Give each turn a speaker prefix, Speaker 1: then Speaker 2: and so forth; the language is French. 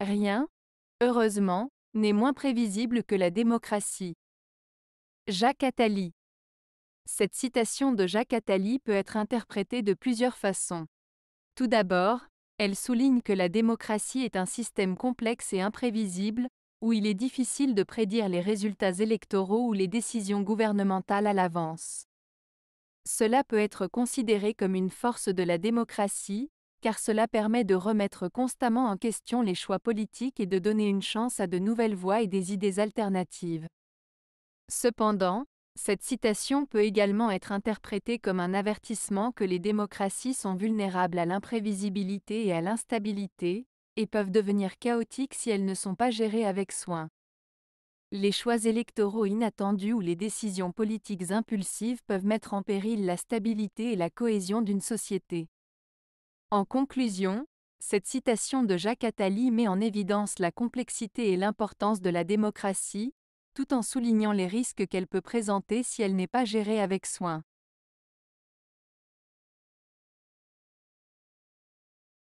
Speaker 1: Rien, heureusement, n'est moins prévisible que la démocratie. Jacques Attali Cette citation de Jacques Attali peut être interprétée de plusieurs façons. Tout d'abord, elle souligne que la démocratie est un système complexe et imprévisible, où il est difficile de prédire les résultats électoraux ou les décisions gouvernementales à l'avance. Cela peut être considéré comme une force de la démocratie, car cela permet de remettre constamment en question les choix politiques et de donner une chance à de nouvelles voies et des idées alternatives. Cependant, cette citation peut également être interprétée comme un avertissement que les démocraties sont vulnérables à l'imprévisibilité et à l'instabilité, et peuvent devenir chaotiques si elles ne sont pas gérées avec soin. Les choix électoraux inattendus ou les décisions politiques impulsives peuvent mettre en péril la stabilité et la cohésion d'une société. En conclusion, cette citation de Jacques Attali met en évidence la complexité et l'importance de la démocratie, tout en soulignant les risques qu'elle peut présenter si elle n'est pas gérée avec soin.